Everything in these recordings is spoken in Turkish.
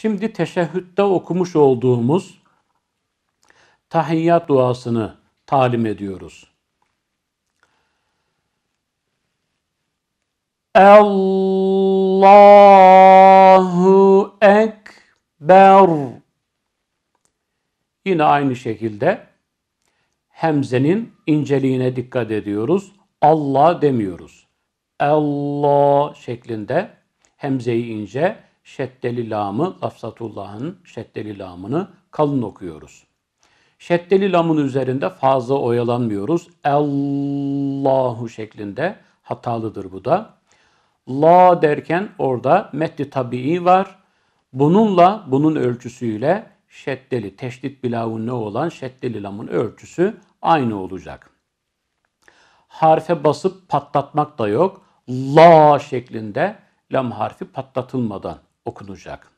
Şimdi teşehhütte okumuş olduğumuz tahiyyat duasını talim ediyoruz. Allahu Ekber Yine aynı şekilde hemzenin inceliğine dikkat ediyoruz. Allah demiyoruz. Allah şeklinde hemzeyi ince, şeddeli lamı, lafzatullahın şeddeli lamını kalın okuyoruz. Şeddeli lamın üzerinde fazla oyalanmıyoruz. Allahu şeklinde hatalıdır bu da. La derken orada metni tabii var. Bununla, bunun ölçüsüyle şeddeli, teşdit bilavun ne olan şeddeli lamın ölçüsü aynı olacak. Harfe basıp patlatmak da yok. La şeklinde lam harfi patlatılmadan okunacak.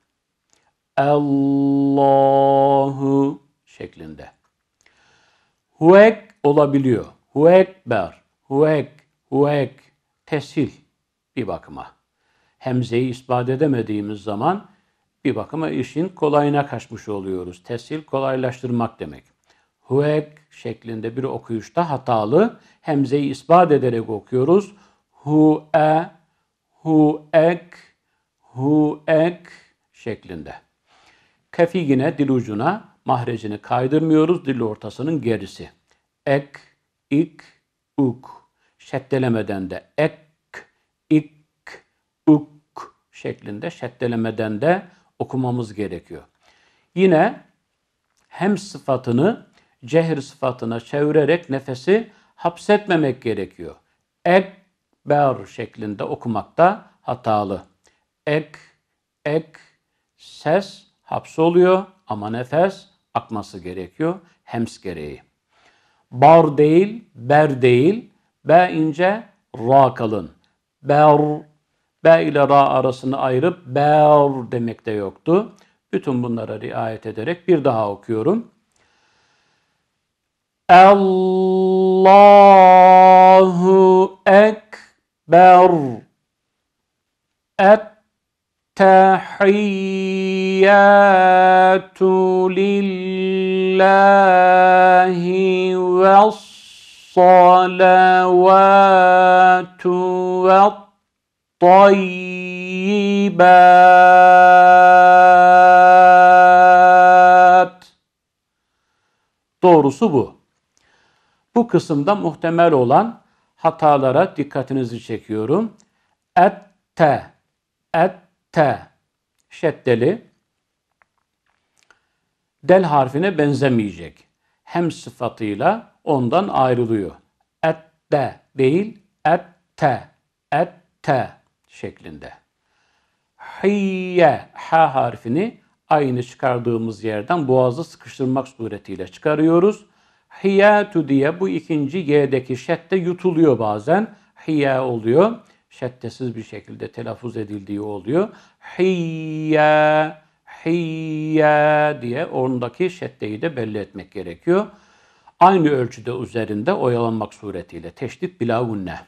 Allahu şeklinde. Huek olabiliyor. Huekber, huek, huek, tesil bir bakıma. Hemzeyi ispat edemediğimiz zaman bir bakıma işin kolayına kaçmış oluyoruz. Tesil kolaylaştırmak demek. Huek şeklinde bir okuyuşta hatalı. Hemzeyi ispat ederek okuyoruz. Hu e, hu ek hu ek şeklinde. Kefi yine dil ucuna mahrecini kaydırmıyoruz. Dil ortasının gerisi. Ek, ik, uk. Şeddelemeden de ek, ik, uk şeklinde şeddelemeden de okumamız gerekiyor. Yine hem sıfatını cehir sıfatına çevirerek nefesi hapsetmemek gerekiyor. Ekber şeklinde okumak da hatalı ek, ek, ses hapsoluyor ama nefes akması gerekiyor hems gereği. Bar değil, ber değil, be ince, ra kalın. Ber, be ile ra arasını ayırıp ber demek de yoktu. Bütün bunlara riayet ederek bir daha okuyorum. Allahu Ekber. Ek Tehiyyatu lillahi ve salavatu ve tayyibat. Doğrusu bu. Bu kısımda muhtemel olan hatalara dikkatinizi çekiyorum. Ette, et T şeddeli del harfine benzemeyecek. Hem sıfatıyla ondan ayrılıyor. Et de değil et te et te şeklinde. Hiye ha harfini aynı çıkardığımız yerden boğazı sıkıştırmak suretiyle çıkarıyoruz. Hiyatu diye bu ikinci y'deki şedde yutuluyor bazen. Hiye oluyor şeddesiz bir şekilde telaffuz edildiği oluyor. Hiyye, hiyye diye ondaki şeddeyi de belli etmek gerekiyor. Aynı ölçüde üzerinde oyalanmak suretiyle. Teşdit unne.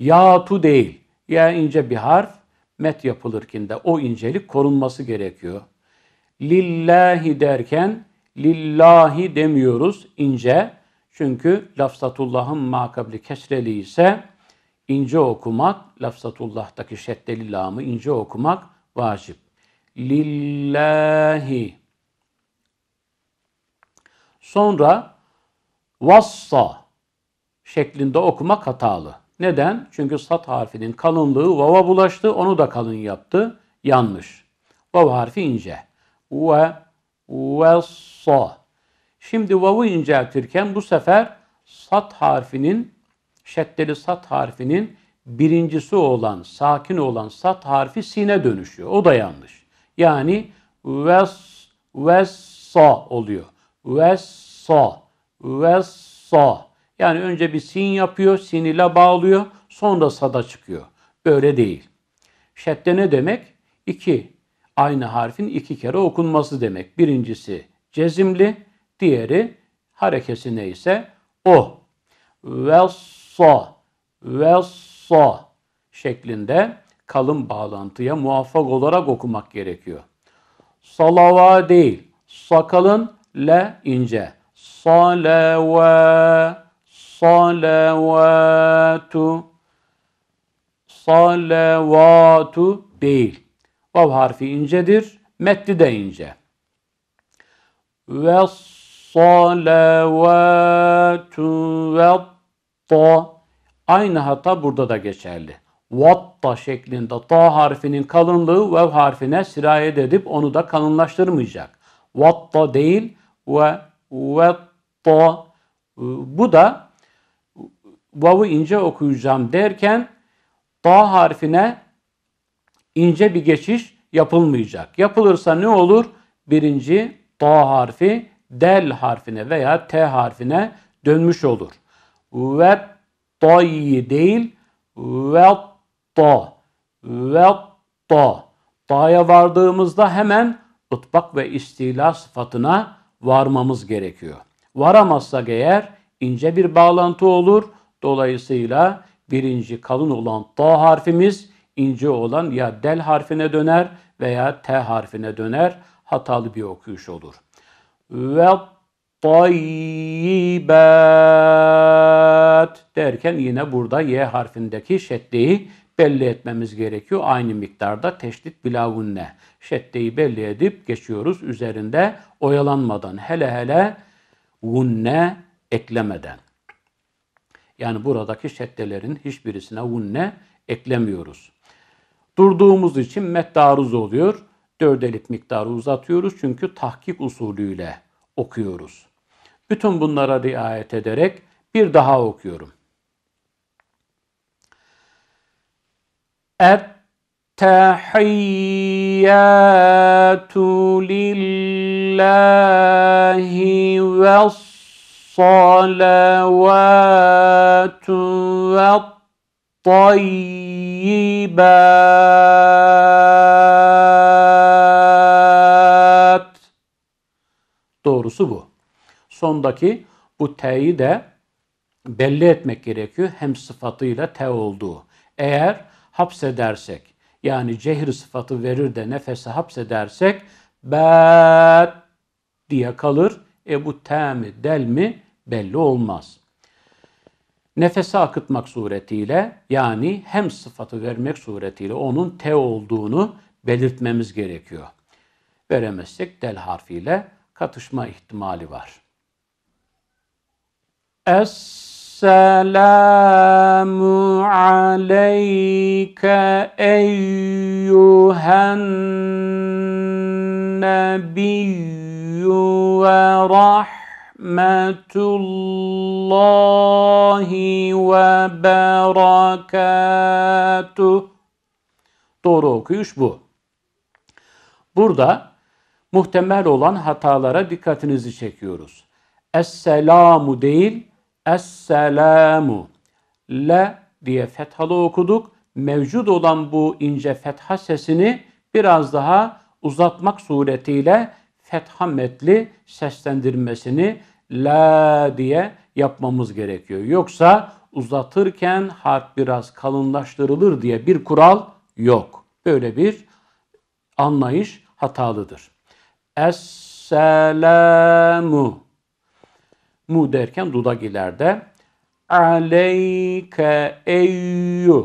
Ya tu değil. Ya ince bir harf. Met yapılırken de o incelik korunması gerekiyor. Lillahi derken lillahi demiyoruz ince. Çünkü lafzatullahın makabli kesreli ise İnce okumak, lafzatullah'taki şeddeli lamı ince okumak vacip. Lillahi. Sonra vassa şeklinde okumak hatalı. Neden? Çünkü sat harfinin kalınlığı vava bulaştı. Onu da kalın yaptı. Yanlış. Vav harfi ince. Ve ve Şimdi vav'ı inceltirken bu sefer sat harfinin şeddeli sat harfinin birincisi olan, sakin olan sat harfi sine dönüşüyor. O da yanlış. Yani ves, vessa oluyor. Vessa, vessa. Yani önce bir sin yapıyor, sin ile bağlıyor, sonra sada çıkıyor. Böyle değil. Şedde ne demek? İki, aynı harfin iki kere okunması demek. Birincisi cezimli, diğeri harekesi neyse o. Ves sa ve sa şeklinde kalın bağlantıya muvaffak olarak okumak gerekiyor. Salava değil, sakalın le ince. Salava, salavatu, salavatu değil. Vav harfi incedir, metni de ince. Ve salavatu ve ta. Aynı hata burada da geçerli. Vatta şeklinde ta harfinin kalınlığı vev harfine sirayet edip onu da kalınlaştırmayacak. Vatta değil ve vetta. E, bu da vav'ı ince okuyacağım derken ta harfine ince bir geçiş yapılmayacak. Yapılırsa ne olur? Birinci ta harfi del harfine veya t harfine dönmüş olur ve toy değil ve to ve to. Ta'ya vardığımızda hemen ıtbak ve istila sıfatına varmamız gerekiyor. Varamazsak eğer ince bir bağlantı olur. Dolayısıyla birinci kalın olan ta harfimiz ince olan ya del harfine döner veya t harfine döner. Hatalı bir okuyuş olur. Ve tayyibat derken yine burada Y harfindeki şeddeyi belli etmemiz gerekiyor. Aynı miktarda teşdit bilavunne. Şeddeyi belli edip geçiyoruz üzerinde oyalanmadan. Hele hele vunne eklemeden. Yani buradaki şeddelerin hiçbirisine vunne eklemiyoruz. Durduğumuz için met daruz oluyor. Dördelik miktarı uzatıyoruz çünkü tahkik usulüyle okuyoruz. Bütün bunlara riayet ederek bir daha okuyorum. Ettehiyyatu lillahi ve salavatu ve tayyibat. Doğrusu bu sondaki bu T'yi de belli etmek gerekiyor. Hem sıfatıyla T olduğu. Eğer hapsedersek yani cehir sıfatı verir de nefese hapsedersek bet diye kalır. E bu T mi del mi belli olmaz. Nefese akıtmak suretiyle yani hem sıfatı vermek suretiyle onun T olduğunu belirtmemiz gerekiyor. Veremezsek del harfiyle katışma ihtimali var. Esselamu aleyke eyyühen nebiyyü ve rahmetullahi ve berekatuh. Doğru okuyuş bu. Burada muhtemel olan hatalara dikkatinizi çekiyoruz. Esselamu değil, Esselamu. Le diye fethalı okuduk. Mevcut olan bu ince fetha sesini biraz daha uzatmak suretiyle fetha metli seslendirmesini la diye yapmamız gerekiyor. Yoksa uzatırken harf biraz kalınlaştırılır diye bir kural yok. Böyle bir anlayış hatalıdır. Esselamu mu derken dudak ileride. Aleyke eyyü.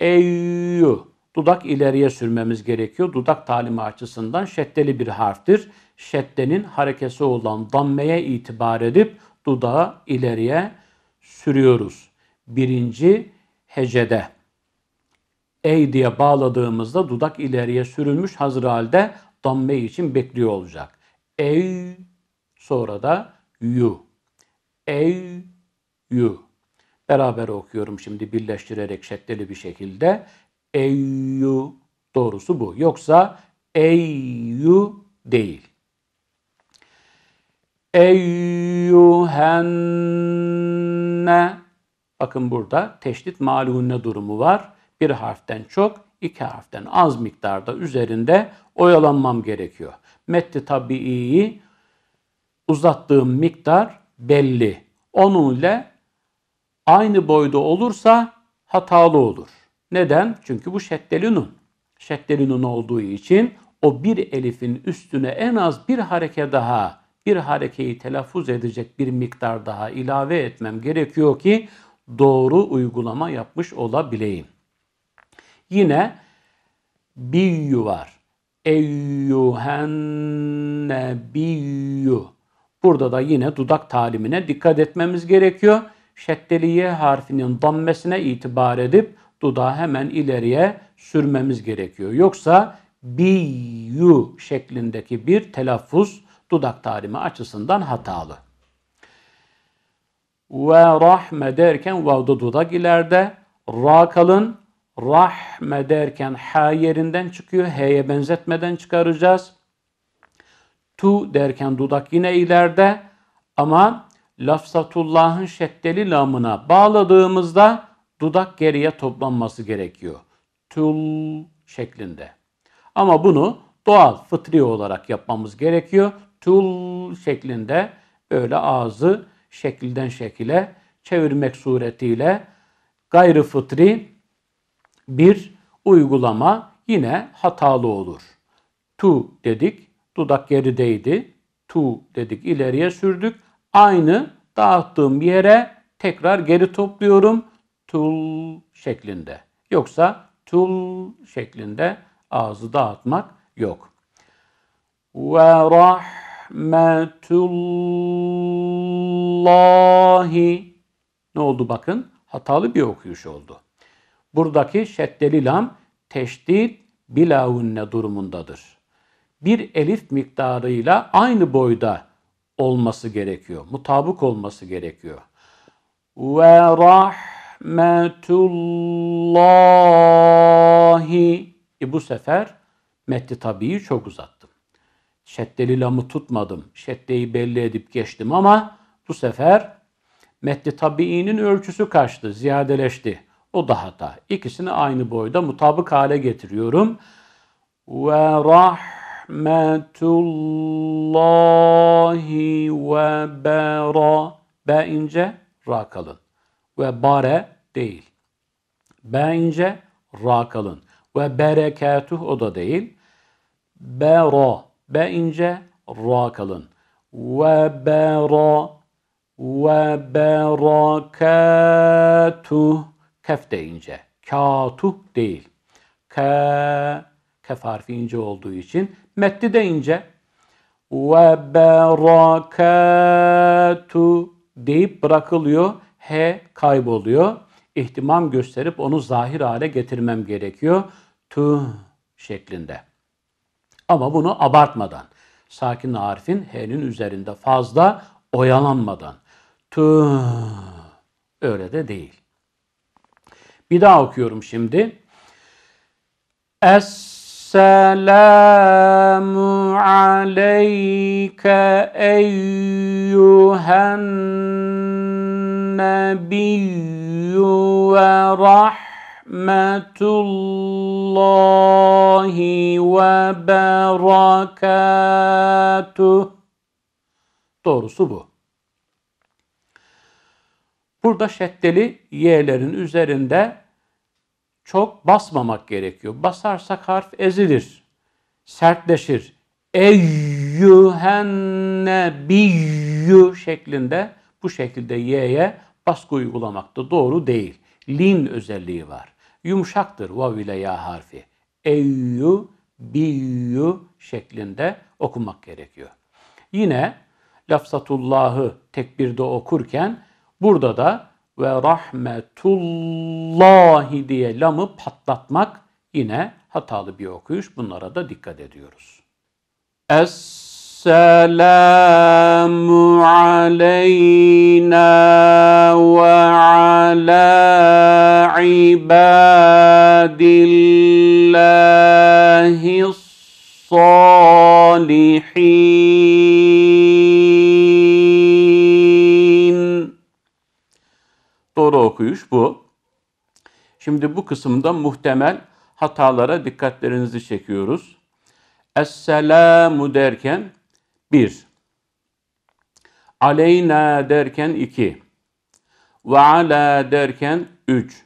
Eyyü. Dudak ileriye sürmemiz gerekiyor. Dudak talimi açısından şeddeli bir harftir. Şeddenin harekesi olan dammeye itibar edip dudağı ileriye sürüyoruz. Birinci hecede. Ey diye bağladığımızda dudak ileriye sürülmüş hazır halde damme için bekliyor olacak. Ey sonra da yu ev yu. Beraber okuyorum şimdi birleştirerek şekleli bir şekilde. Eyyu doğrusu bu. Yoksa eyyu değil. Eyyuhenne Bakın burada teşdit malunne durumu var. Bir harften çok, iki harften az miktarda üzerinde oyalanmam gerekiyor. Metti tabiiyi uzattığım miktar belli. Onun ile aynı boyda olursa hatalı olur. Neden? Çünkü bu şeddeli nun. olduğu için o bir elifin üstüne en az bir hareke daha, bir harekeyi telaffuz edecek bir miktar daha ilave etmem gerekiyor ki doğru uygulama yapmış olabileyim. Yine biyyü var. Eyyühen nebiyyü. Burada da yine dudak talimine dikkat etmemiz gerekiyor. Şeddeli harfinin dammesine itibar edip dudağı hemen ileriye sürmemiz gerekiyor. Yoksa biyu şeklindeki bir telaffuz dudak talimi açısından hatalı. Ve rahme derken vavda dudak ileride. Ra kalın. Rahme derken ha yerinden çıkıyor. H'ye benzetmeden çıkaracağız tu derken dudak yine ileride ama lafzatullahın şeddeli lamına bağladığımızda dudak geriye toplanması gerekiyor. Tul şeklinde. Ama bunu doğal, fıtri olarak yapmamız gerekiyor. Tul şeklinde böyle ağzı şekilden şekile çevirmek suretiyle gayri fıtri bir uygulama yine hatalı olur. Tu dedik, dudak gerideydi. Tu dedik ileriye sürdük. Aynı dağıttığım yere tekrar geri topluyorum. Tul şeklinde. Yoksa tul şeklinde ağzı dağıtmak yok. Ve rahmetullahi ne oldu bakın? Hatalı bir okuyuş oldu. Buradaki şeddeli lam teşdid bilavunne durumundadır bir elif miktarıyla aynı boyda olması gerekiyor. Mutabık olması gerekiyor. Ve rahmetullahi e bu sefer metni tabii çok uzattım. Şeddeli lamı tutmadım. Şeddeyi belli edip geçtim ama bu sefer metni tabiinin ölçüsü kaçtı, ziyadeleşti. O da hata. İkisini aynı boyda mutabık hale getiriyorum. Ve rah rahmetullahi ve bera. Be ince, ra kalın. Ve bare değil. Be ince, ra kalın. Ve berekatuh o da değil. Bera. Be ince, ra kalın. Ve bera. Ve berakatuh. Kef de ince. Katuh değil. Ke, kef harfi ince olduğu için Metti deyince ince. Ve berakatu deyip bırakılıyor. H kayboluyor. İhtimam gösterip onu zahir hale getirmem gerekiyor. tu şeklinde. Ama bunu abartmadan. Sakin harfin H'nin üzerinde fazla oyalanmadan. tu öyle de değil. Bir daha okuyorum şimdi. Es السلام عليك أيها النبي ورحمة الله وبركاته Doğrusu bu. Burada şeddeli y'lerin üzerinde çok basmamak gerekiyor. Basarsak harf ezilir, sertleşir. Eyyühennebiyyü şeklinde bu şekilde y'ye baskı uygulamak da doğru değil. Lin özelliği var. Yumuşaktır vav ile ya harfi. Eyyü biyyü şeklinde okumak gerekiyor. Yine lafzatullahı tekbirde okurken burada da ve rahmetullahi diye lamı patlatmak yine hatalı bir okuyuş. Bunlara da dikkat ediyoruz. Esselamu aleyna ve ala ibadillahis salihin. doğru okuyuş bu. Şimdi bu kısımda muhtemel hatalara dikkatlerinizi çekiyoruz. Esselamu derken bir, Aleyna derken iki, Ve ala derken üç,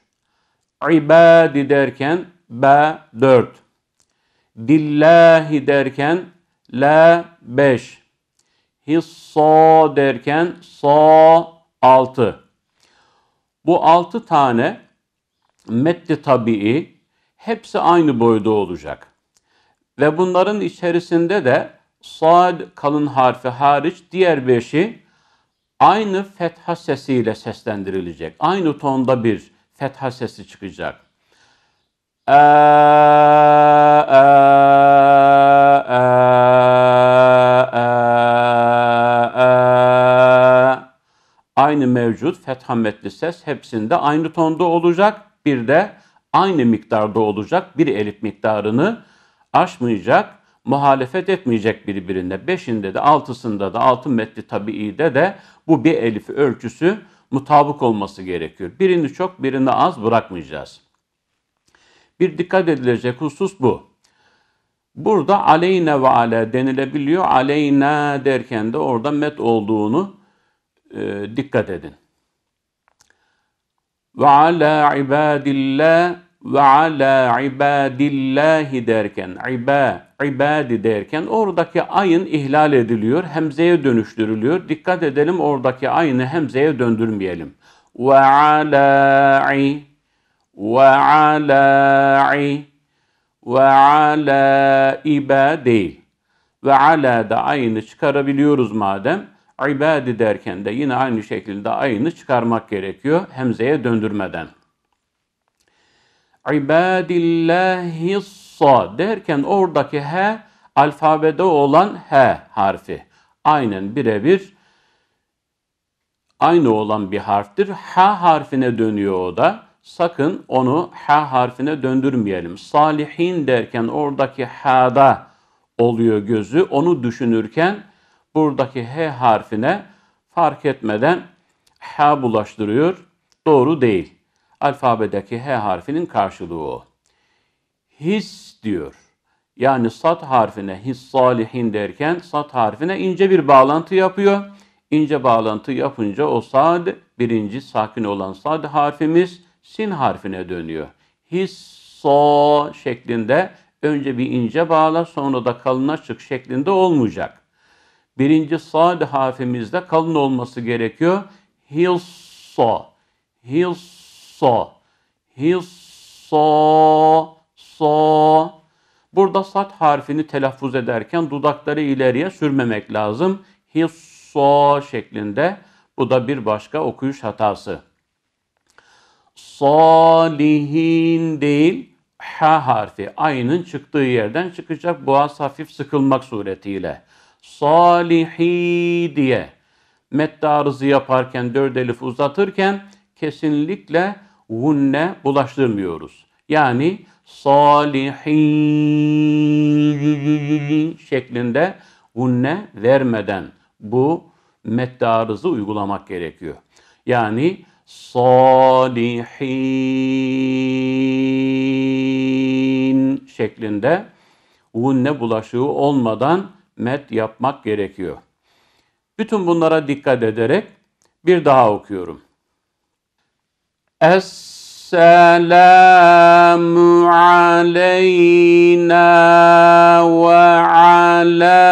İbadi derken ba dört, Dillahi derken la beş, Hissa derken sa altı. Bu altı tane metni tabii hepsi aynı boyda olacak. Ve bunların içerisinde de sad kalın harfi hariç diğer beşi aynı fetha sesiyle seslendirilecek. Aynı tonda bir fetha sesi çıkacak. Ee, e, e. aynı mevcut fetha ses hepsinde aynı tonda olacak. Bir de aynı miktarda olacak. Bir elif miktarını aşmayacak, muhalefet etmeyecek birbirine. Beşinde de altısında da altın metli tabiide de bu bir elif ölçüsü mutabık olması gerekiyor. Birini çok birini az bırakmayacağız. Bir dikkat edilecek husus bu. Burada aleyne ve ale denilebiliyor. Aleyna derken de orada met olduğunu e, dikkat edin. Ve ala ibadillah ve ala ibadillahi derken iba, ibadi derken oradaki ayın ihlal ediliyor, hemzeye dönüştürülüyor. Dikkat edelim oradaki ayını hemzeye döndürmeyelim. Ve ala'i ve ala'i ve ala iba değil. Ve ala da ayını çıkarabiliyoruz madem ibadi derken de yine aynı şekilde ayını çıkarmak gerekiyor hemzeye döndürmeden. İbadillahi sa derken oradaki h alfabede olan h harfi. Aynen birebir aynı olan bir harftir. H harfine dönüyor o da. Sakın onu h harfine döndürmeyelim. Salihin derken oradaki ha'da oluyor gözü. Onu düşünürken buradaki H harfine fark etmeden H bulaştırıyor. Doğru değil. Alfabedeki H harfinin karşılığı o. His diyor. Yani sat harfine his salihin derken sat harfine ince bir bağlantı yapıyor. İnce bağlantı yapınca o sad birinci sakin olan sad harfimiz sin harfine dönüyor. His so şeklinde önce bir ince bağla sonra da kalın açık şeklinde olmayacak birinci sad harfimizde kalın olması gerekiyor. Hissa, hissa, hissa, so. Burada sat harfini telaffuz ederken dudakları ileriye sürmemek lazım. Hissa şeklinde. Bu da bir başka okuyuş hatası. Salihin değil, h harfi. Ayının çıktığı yerden çıkacak boğaz hafif sıkılmak suretiyle salihi diye mette arızı yaparken dört elif uzatırken kesinlikle gunne bulaştırmıyoruz. Yani salihin şeklinde gunne vermeden bu mette arızı uygulamak gerekiyor. Yani salihin şeklinde gunne bulaşığı olmadan met yapmak gerekiyor. Bütün bunlara dikkat ederek bir daha okuyorum. Esselamu aleyna ve ala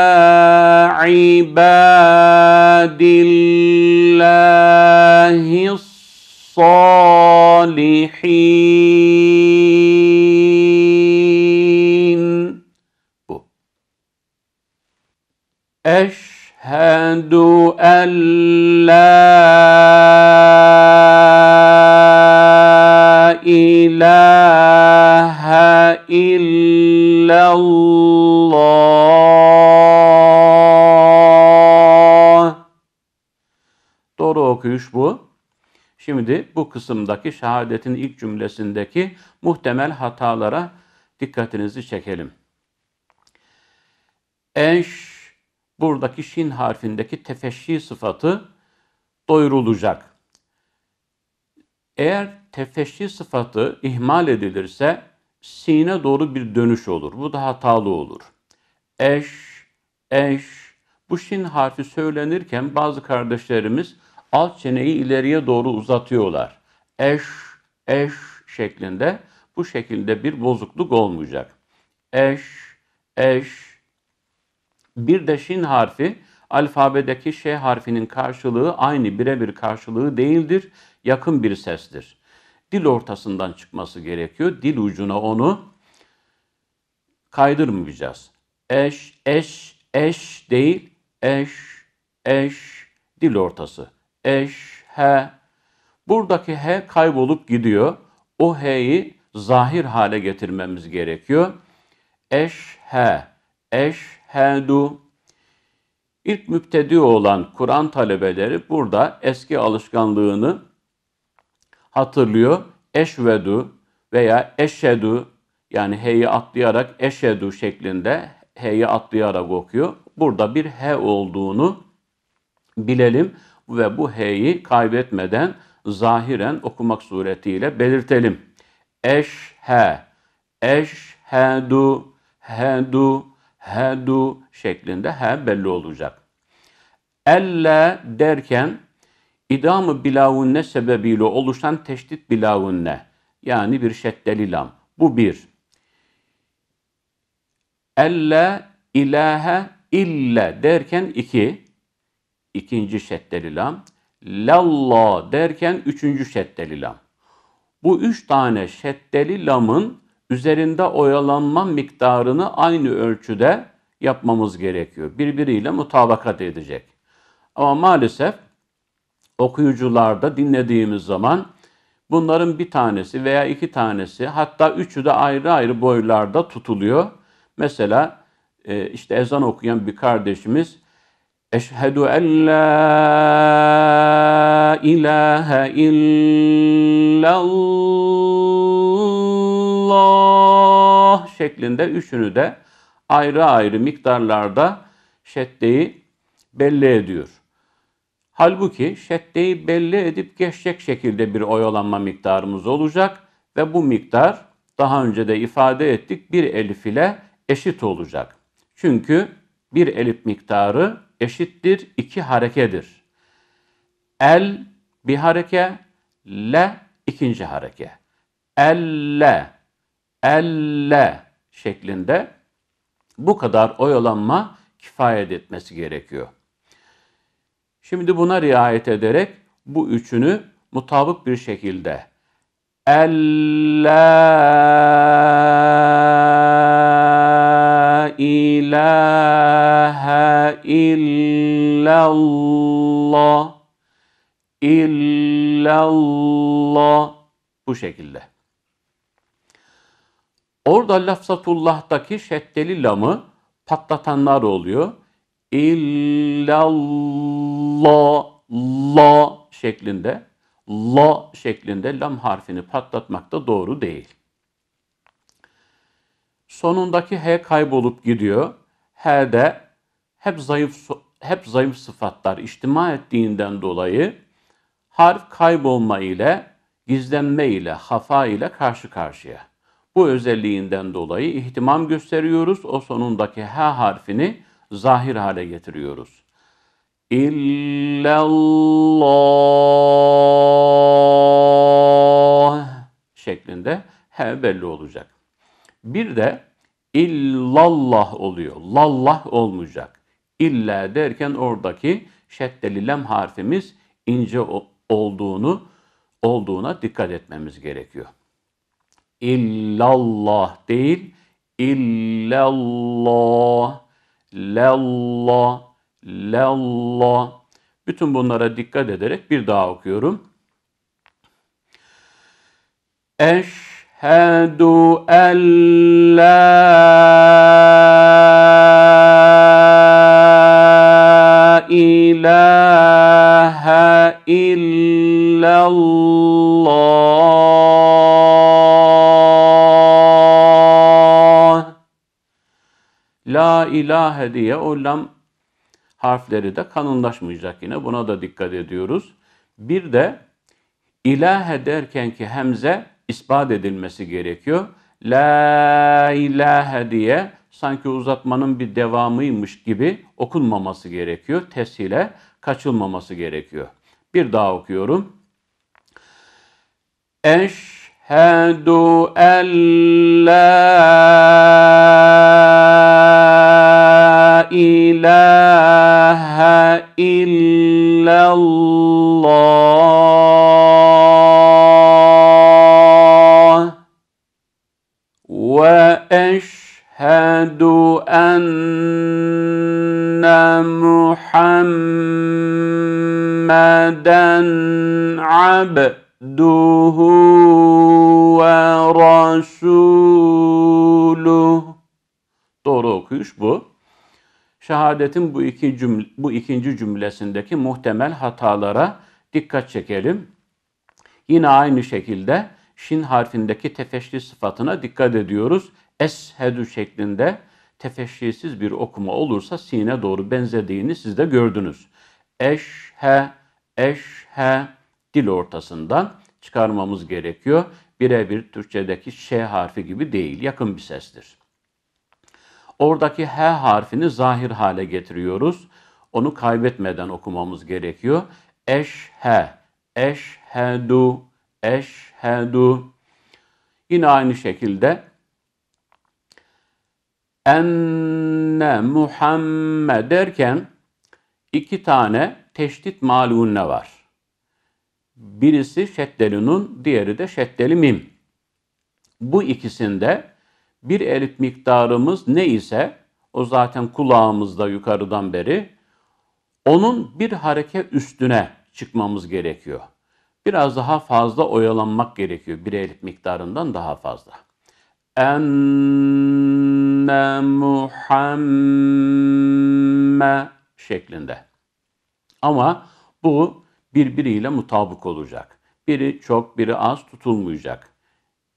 ibadillahi salihin. أشهد أن لا إله إلا الله Doğru okuyuş bu. Şimdi bu kısımdaki şehadetin ilk cümlesindeki muhtemel hatalara dikkatinizi çekelim. Eş buradaki şin harfindeki tefeşşi sıfatı doyurulacak. Eğer tefeşşi sıfatı ihmal edilirse sine doğru bir dönüş olur. Bu da hatalı olur. Eş, eş. Bu şin harfi söylenirken bazı kardeşlerimiz alt çeneyi ileriye doğru uzatıyorlar. Eş, eş şeklinde bu şekilde bir bozukluk olmayacak. Eş, eş. Bir de şin harfi alfabedeki ş harfinin karşılığı aynı birebir karşılığı değildir. Yakın bir sestir. Dil ortasından çıkması gerekiyor. Dil ucuna onu kaydırmayacağız. Eş, eş, eş değil. Eş, eş, dil ortası. Eş, he. Buradaki he kaybolup gidiyor. O he'yi zahir hale getirmemiz gerekiyor. Eş, he. Eş, hedu. İlk müptedi olan Kur'an talebeleri burada eski alışkanlığını hatırlıyor. Eşvedu veya eşedu yani heyi atlayarak eşedu şeklinde heyi atlayarak okuyor. Burada bir he olduğunu bilelim ve bu heyi kaybetmeden zahiren okumak suretiyle belirtelim. Eş he, Eşhe, eşhedu, hedu, hedu şeklinde he belli olacak. Elle derken idamı bilavunne sebebiyle oluşan teşdit bilavunne yani bir şeddeli lam. Bu bir. Elle ilahe ille derken iki. ikinci şeddeli lam. Lalla derken üçüncü şeddeli lam. Bu üç tane şeddeli lamın üzerinde oyalanma miktarını aynı ölçüde yapmamız gerekiyor. Birbiriyle mutabakat edecek. Ama maalesef okuyucularda dinlediğimiz zaman bunların bir tanesi veya iki tanesi hatta üçü de ayrı ayrı boylarda tutuluyor. Mesela e, işte ezan okuyan bir kardeşimiz Eşhedü en la ilahe illallah şeklinde üçünü de ayrı ayrı miktarlarda şeddeyi belli ediyor. Halbuki şeddeyi belli edip geçecek şekilde bir oyalanma miktarımız olacak ve bu miktar daha önce de ifade ettik bir elif ile eşit olacak. Çünkü bir elif miktarı eşittir iki harekedir. El bir hareke, le ikinci hareke. Elle, elle, şeklinde bu kadar oyalanma kifayet etmesi gerekiyor. Şimdi buna riayet ederek bu üçünü mutabık bir şekilde Elle ilahe illallah illallah bu şekilde. Orada lafzatullah'taki şeddeli lamı patlatanlar oluyor. İllallah la şeklinde la şeklinde lam harfini patlatmak da doğru değil. Sonundaki h kaybolup gidiyor. H de hep zayıf hep zayıf sıfatlar içtima ettiğinden dolayı harf kaybolma ile gizlenme ile hafa ile karşı karşıya. Bu özelliğinden dolayı ihtimam gösteriyoruz. O sonundaki H harfini zahir hale getiriyoruz. İllallah şeklinde H belli olacak. Bir de illallah oluyor. Lallah olmayacak. İlla derken oradaki şeddeli lem harfimiz ince olduğunu olduğuna dikkat etmemiz gerekiyor illallah değil illallah lella lella bütün bunlara dikkat ederek bir daha okuyorum. Eşhedü en la ilahe illallah la ilahe diye o lam harfleri de kanunlaşmayacak yine. Buna da dikkat ediyoruz. Bir de ilahe derken ki hemze ispat edilmesi gerekiyor. La ilahe diye sanki uzatmanın bir devamıymış gibi okunmaması gerekiyor. Teshile kaçılmaması gerekiyor. Bir daha okuyorum. Eşhedü en la إله إلا الله وأشهد أن محمدا عبده ورسوله Doğru okuyuş bu. şehadetin bu iki cümle, bu ikinci cümlesindeki muhtemel hatalara dikkat çekelim. Yine aynı şekilde şin harfindeki tefeşli sıfatına dikkat ediyoruz. Eshedü şeklinde tefeşlisiz bir okuma olursa sine doğru benzediğini siz de gördünüz. Eşhe, eşhe dil ortasından çıkarmamız gerekiyor. Birebir Türkçedeki ş harfi gibi değil, yakın bir sestir. Oradaki H harfini zahir hale getiriyoruz. Onu kaybetmeden okumamız gerekiyor. Eşhe, eşhedu, eşhedu. Yine aynı şekilde enne Muhammed derken iki tane teşdit malunne var. Birisi şeddeli diğeri de şeddeli mim. Bu ikisinde bir elit miktarımız ne ise o zaten kulağımızda yukarıdan beri onun bir hareke üstüne çıkmamız gerekiyor. Biraz daha fazla oyalanmak gerekiyor. Bir elit miktarından daha fazla. Emme Muhamme şeklinde. Ama bu birbiriyle mutabık olacak. Biri çok, biri az tutulmayacak.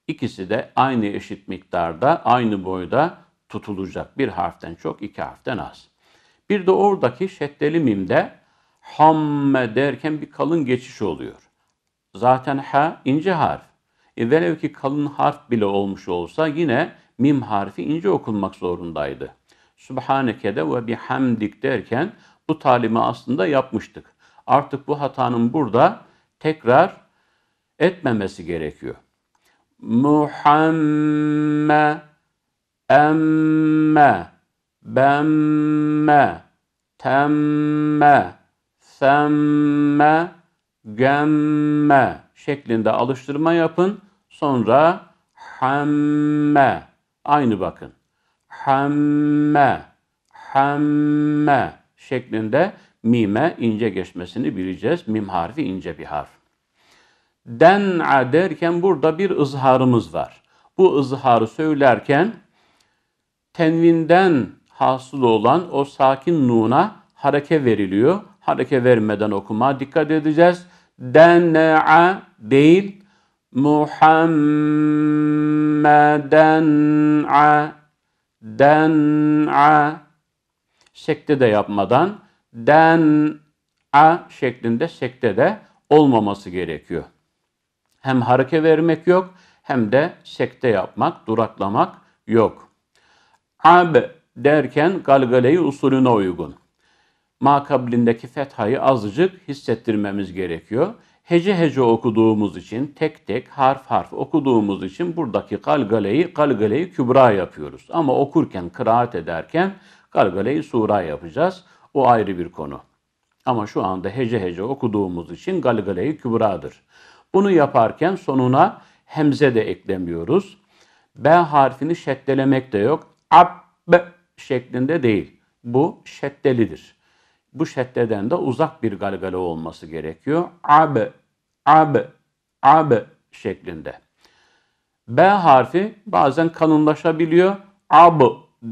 İkisi de aynı eşit miktarda, aynı boyda tutulacak. Bir harften çok, iki harften az. Bir de oradaki şeddeli mimde hamme derken bir kalın geçiş oluyor. Zaten ha ince harf. E velev ki kalın harf bile olmuş olsa yine mim harfi ince okunmak zorundaydı. Sübhaneke'de ve bihamdik derken bu talimi aslında yapmıştık. Artık bu hatanın burada tekrar etmemesi gerekiyor muhamme emme Bamma, temme semme gemme şeklinde alıştırma yapın. Sonra hamme aynı bakın. Hamme hamme şeklinde mime ince geçmesini bileceğiz. Mim harfi ince bir harf den'a derken burada bir ızharımız var. Bu ızharı söylerken tenvinden hasıl olan o sakin nuna hareke veriliyor. Hareke vermeden okuma dikkat edeceğiz. Den'a değil Muhammeden a den a sekte de yapmadan den a şeklinde sekte de olmaması gerekiyor. Hem hareke vermek yok hem de sekte yapmak, duraklamak yok. Ab derken galgaleyi usulüne uygun. Ma fethayı azıcık hissettirmemiz gerekiyor. Hece hece okuduğumuz için, tek tek harf harf okuduğumuz için buradaki galgaleyi, galgaleyi kübra yapıyoruz. Ama okurken, kıraat ederken galgaleyi sura yapacağız. O ayrı bir konu. Ama şu anda hece hece okuduğumuz için galgaleyi kübradır. Bunu yaparken sonuna hemze de eklemiyoruz. B harfini şeddelemek de yok. Ab şeklinde değil. Bu şeddelidir. Bu şeddeden de uzak bir galgala olması gerekiyor. Ab, ab, ab şeklinde. B harfi bazen kalınlaşabiliyor. Ab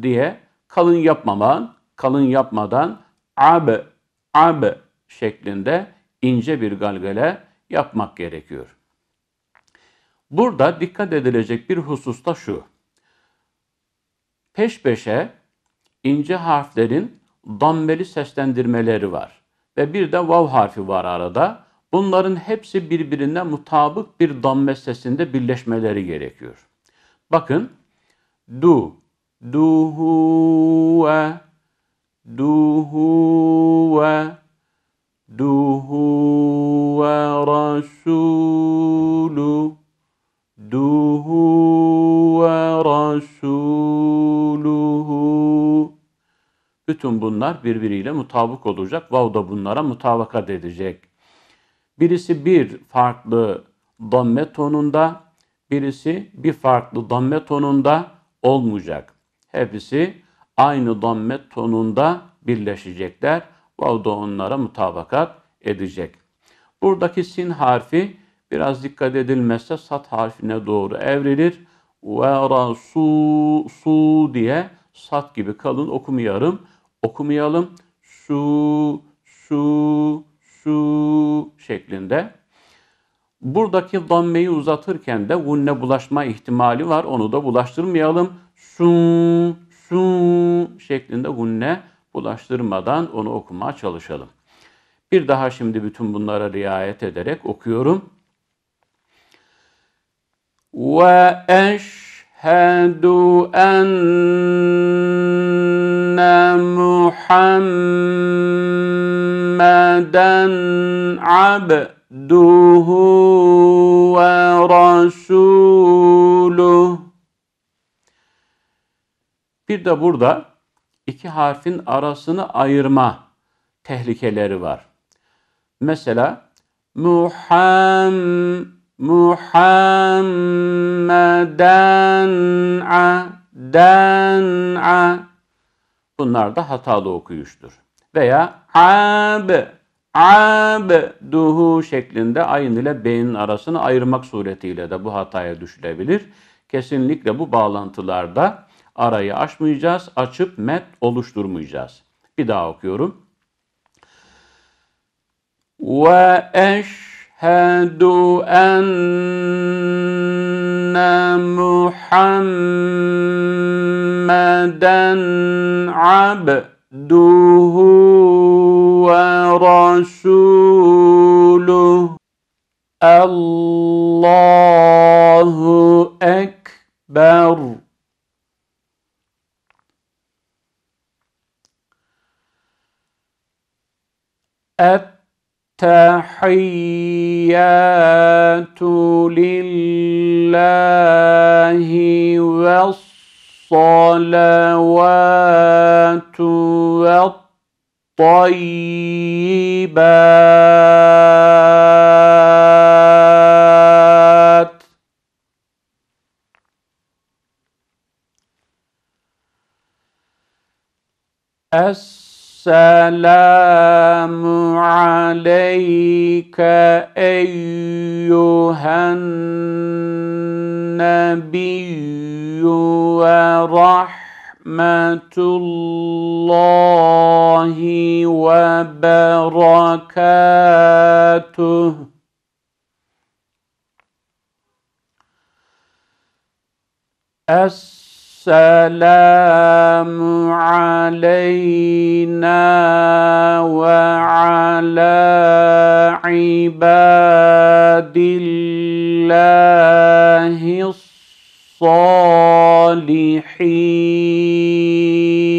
diye kalın yapmaman, kalın yapmadan ab, ab şeklinde ince bir galgale yapmak gerekiyor. Burada dikkat edilecek bir husus da şu. Peş peşe ince harflerin dammeli seslendirmeleri var. Ve bir de vav harfi var arada. Bunların hepsi birbirine mutabık bir damme sesinde birleşmeleri gerekiyor. Bakın du, duhuve, duhuve, عبده ورسوله عبده ورسوله Bütün bunlar birbiriyle mutabık olacak. Vav da bunlara mutabakat edecek. Birisi bir farklı damme tonunda, birisi bir farklı damme tonunda olmayacak. Hepsi aynı damme tonunda birleşecekler. O da onlara mutabakat edecek. Buradaki sin harfi biraz dikkat edilmezse sat harfine doğru evrilir. Ve su, su diye sat gibi kalın okumayalım. Okumayalım. Su, su, su şeklinde. Buradaki dammeyi uzatırken de vunne bulaşma ihtimali var. Onu da bulaştırmayalım. Su, su şeklinde vunne bulaştırmadan onu okumaya çalışalım. Bir daha şimdi bütün bunlara riayet ederek okuyorum. Ve eşhedü enne Muhammeden abduhu ve rasuluh. Bir de burada iki harfin arasını ayırma tehlikeleri var. Mesela Muham Muhammeden a den a Bunlar da hatalı okuyuştur. Veya ab ab duhu şeklinde ayın ile beynin arasını ayırmak suretiyle de bu hataya düşülebilir. Kesinlikle bu bağlantılarda arayı açmayacağız. Açıp met oluşturmayacağız. Bir daha okuyorum. Ve eşhedü enne Muhammeden abduhu ve rasuluhu Allahu Ekber التحيات لله والصلوات والطيبات أس السلام عليك أيها النبي ورحمة الله وبركاته أس السلام علينا وعلى عباد الله الصالحين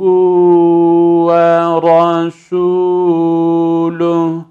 ورسوله